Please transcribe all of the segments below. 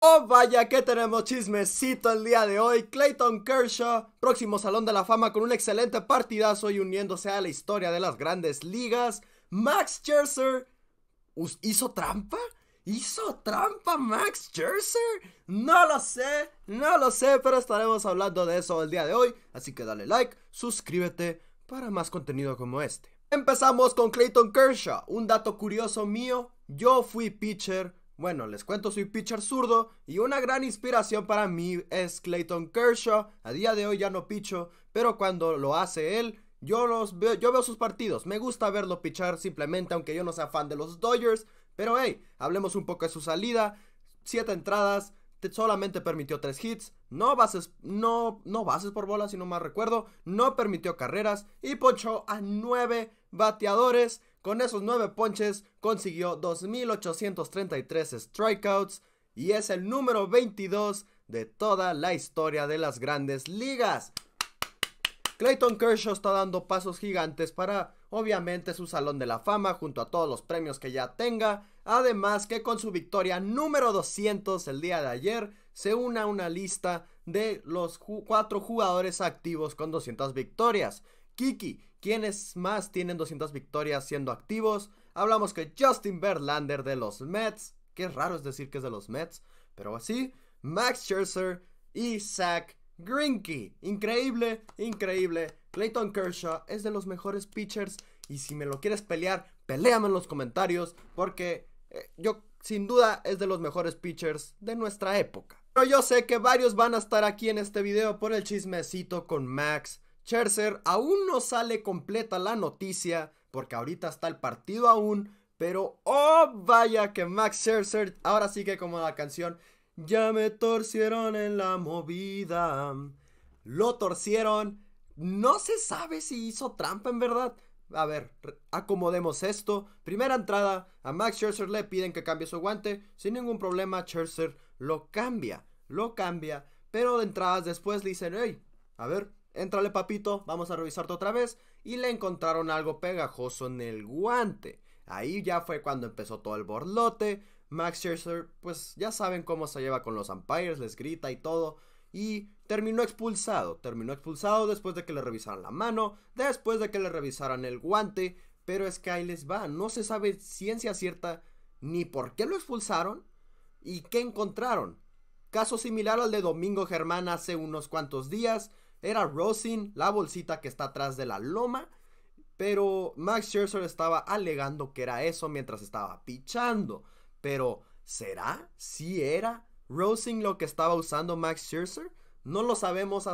Oh vaya que tenemos chismecito el día de hoy. Clayton Kershaw, próximo Salón de la Fama con un excelente partidazo y uniéndose a la historia de las grandes ligas. Max Scherzer hizo trampa. ¿Hizo trampa Max Scherzer? No lo sé, no lo sé, pero estaremos hablando de eso el día de hoy. Así que dale like, suscríbete para más contenido como este. Empezamos con Clayton Kershaw. Un dato curioso mío, yo fui pitcher bueno, les cuento, soy pitcher zurdo y una gran inspiración para mí es Clayton Kershaw. A día de hoy ya no picho, pero cuando lo hace él, yo, los veo, yo veo sus partidos. Me gusta verlo pichar simplemente, aunque yo no sea fan de los Dodgers. Pero hey, hablemos un poco de su salida. Siete entradas, solamente permitió tres hits, no bases, no, no bases por bola, si no mal recuerdo, no permitió carreras y ponchó a nueve bateadores. Con esos 9 ponches consiguió 2.833 strikeouts y es el número 22 de toda la historia de las grandes ligas. Clayton Kershaw está dando pasos gigantes para, obviamente, su Salón de la Fama junto a todos los premios que ya tenga. Además que con su victoria número 200 el día de ayer se una a una lista de los 4 cuatro jugadores activos con 200 victorias. Kiki, quienes más tienen 200 victorias siendo activos. Hablamos que Justin Verlander de los Mets, que raro es decir que es de los Mets, pero así, Max Scherzer y Zach Grinky. Increíble, increíble. Clayton Kershaw es de los mejores pitchers y si me lo quieres pelear, peleame en los comentarios porque eh, yo sin duda es de los mejores pitchers de nuestra época. Pero yo sé que varios van a estar aquí en este video por el chismecito con Max Scherzer aún no sale completa la noticia porque ahorita está el partido aún, pero oh vaya que Max Scherzer ahora sí que como la canción ya me torcieron en la movida. Lo torcieron. No se sabe si hizo trampa en verdad. A ver, acomodemos esto. Primera entrada, a Max Scherzer le piden que cambie su guante. Sin ningún problema, Scherzer lo cambia. Lo cambia. Pero de entradas después le dicen, hey, a ver, entrale papito, vamos a revisarte otra vez. Y le encontraron algo pegajoso en el guante. Ahí ya fue cuando empezó todo el borlote. Max Scherzer, pues ya saben cómo se lleva con los umpires, les grita y todo. Y terminó expulsado. Terminó expulsado después de que le revisaran la mano, después de que le revisaran el guante. Pero es que ahí les va. No se sabe ciencia cierta ni por qué lo expulsaron y qué encontraron. Caso similar al de Domingo Germán hace unos cuantos días, era Rosin, la bolsita que está atrás de la loma. Pero Max Scherzer estaba alegando que era eso mientras estaba pichando. Pero, ¿será? si era? ¿Rosin lo que estaba usando Max Scherzer? No lo sabemos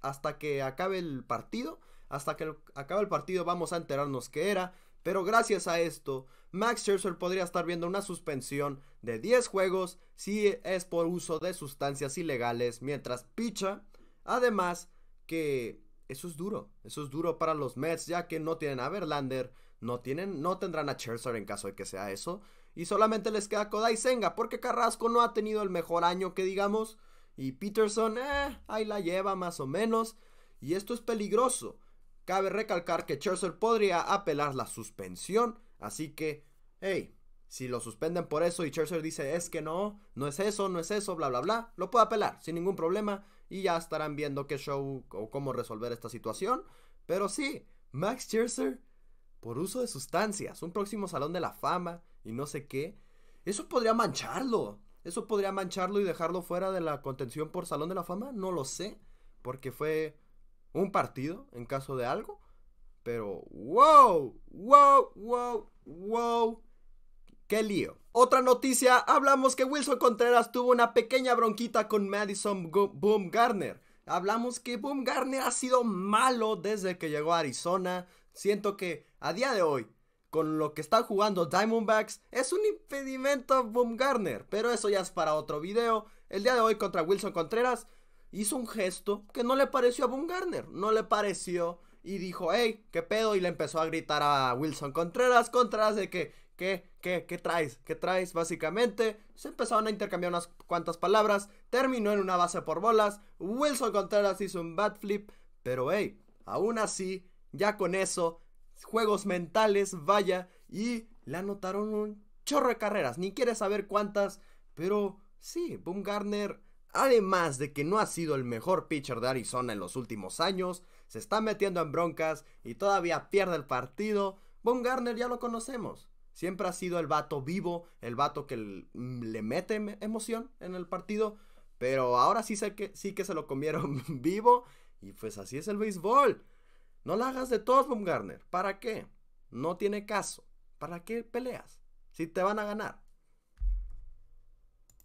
hasta, que acabe el partido. Hasta que acabe el partido vamos a enterarnos que era. Pero gracias a esto, Max Scherzer podría estar viendo una suspensión de 10 juegos si es por uso de sustancias ilegales mientras picha. Además, que eso es duro. Eso es duro para los Mets, ya que no tienen a Verlander, no, tienen, no tendrán a Scherzer en caso de que sea eso. Y solamente les queda Kodai Senga, porque Carrasco no ha tenido el mejor año que digamos. Y Peterson, eh, ahí la lleva más o menos. Y esto es peligroso. Cabe recalcar que Scherzer podría apelar la suspensión. Así que, hey, si lo suspenden por eso y Scherzer dice es que no, no es eso, no es eso, bla, bla, bla, lo puede apelar sin ningún problema y ya estarán viendo qué show o cómo resolver esta situación. Pero sí, Max Scherzer por uso de sustancias, un próximo salón de la fama y no sé qué, eso podría mancharlo. Eso podría mancharlo y dejarlo fuera de la contención por salón de la fama, no lo sé, porque fue un partido en caso de algo, pero wow, wow, wow, wow, qué lío. Otra noticia, hablamos que Wilson Contreras tuvo una pequeña bronquita con Madison Boom Garner. Hablamos que Garner ha sido malo desde que llegó a Arizona. Siento que a día de hoy, con lo que está jugando Diamondbacks, es un impedimento a Garner. Pero eso ya es para otro video. El día de hoy contra Wilson Contreras hizo un gesto que no le pareció a Garner, No le pareció y dijo, hey, qué pedo, y le empezó a gritar a Wilson Contreras, contra de que, ¿Qué? ¿Qué? ¿Qué traes? ¿Qué traes? Básicamente, se empezaron a intercambiar unas cuantas palabras, terminó en una base por bolas, Wilson Contreras hizo un bad flip, pero hey, aún así, ya con eso, juegos mentales, vaya, y le anotaron un chorro de carreras, ni quiere saber cuántas, pero sí, Boone Garner además de que no ha sido el mejor pitcher de Arizona en los últimos años, se está metiendo en broncas y todavía pierde el partido, Boone Garner ya lo conocemos. Siempre ha sido el vato vivo, el vato que mm, le mete em, emoción en el partido. Pero ahora sí, sé que, sí que se lo comieron vivo. Y pues así es el béisbol. No la hagas de todos, garner ¿Para qué? No tiene caso. ¿Para qué peleas? Si te van a ganar.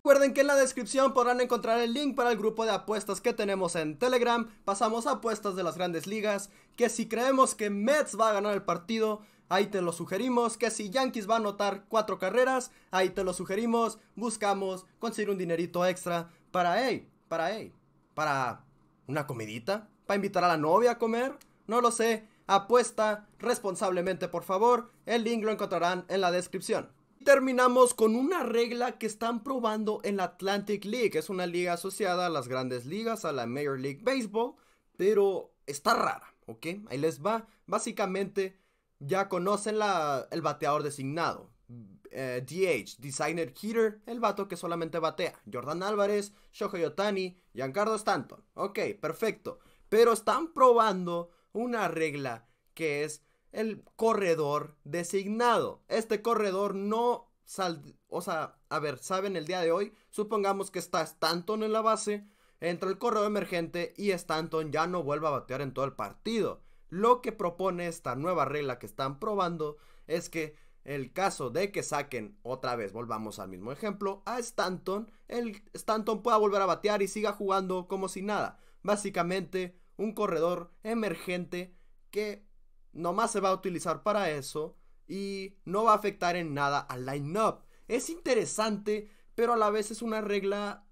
Recuerden que en la descripción podrán encontrar el link para el grupo de apuestas que tenemos en Telegram. Pasamos a apuestas de las grandes ligas, que si creemos que Mets va a ganar el partido, ahí te lo sugerimos. Que si Yankees va a anotar cuatro carreras, ahí te lo sugerimos. Buscamos conseguir un dinerito extra para, hey, para, hey, para una comidita, para invitar a la novia a comer, no lo sé. Apuesta responsablemente, por favor. El link lo encontrarán en la descripción terminamos con una regla que están probando en la Atlantic League. Es una liga asociada a las grandes ligas, a la Major League Baseball, pero está rara, ¿ok? Ahí les va. Básicamente, ya conocen la, el bateador designado. DH, eh, Designer Heater, el vato que solamente batea. Jordan Álvarez, Shohei Otani, Giancarlo Stanton. Ok, perfecto. Pero están probando una regla que es el corredor designado. Este corredor no sal... O sea, a ver, saben el día de hoy, supongamos que está Stanton en la base, entra el corredor emergente y Stanton ya no vuelva a batear en todo el partido. Lo que propone esta nueva regla que están probando es que el caso de que saquen otra vez, volvamos al mismo ejemplo, a Stanton, el Stanton pueda volver a batear y siga jugando como si nada. Básicamente, un corredor emergente que nomás se va a utilizar para eso y no va a afectar en nada al lineup. Es interesante, pero a la vez es una regla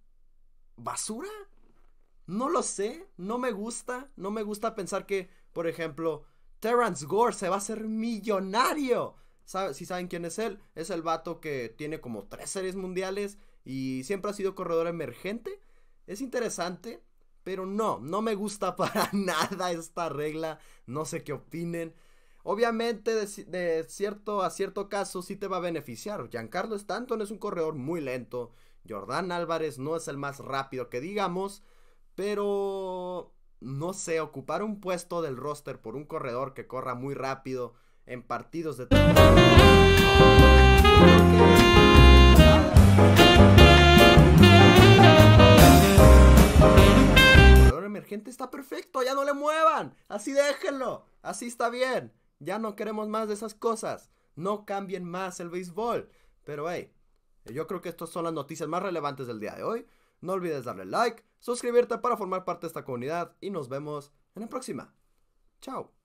basura. No lo sé, no me gusta, no me gusta pensar que, por ejemplo, Terence Gore se va a hacer millonario. Si saben quién es él, es el vato que tiene como tres series mundiales y siempre ha sido corredor emergente. Es interesante, pero no, no me gusta para nada esta regla. No sé qué opinen. Obviamente, de, cierto a cierto caso, sí te va a beneficiar. Giancarlo Stanton es un corredor muy lento. Jordan Álvarez no es el más rápido que digamos. Pero no sé, ocupar un puesto del roster por un corredor que corra muy rápido en partidos de. gente está perfecto, ya no le muevan, así déjenlo, así está bien, ya no queremos más de esas cosas, no cambien más el béisbol. Pero hey, yo creo que estas son las noticias más relevantes del día de hoy. No olvides darle like, suscribirte para formar parte de esta comunidad y nos vemos en la próxima. Chao.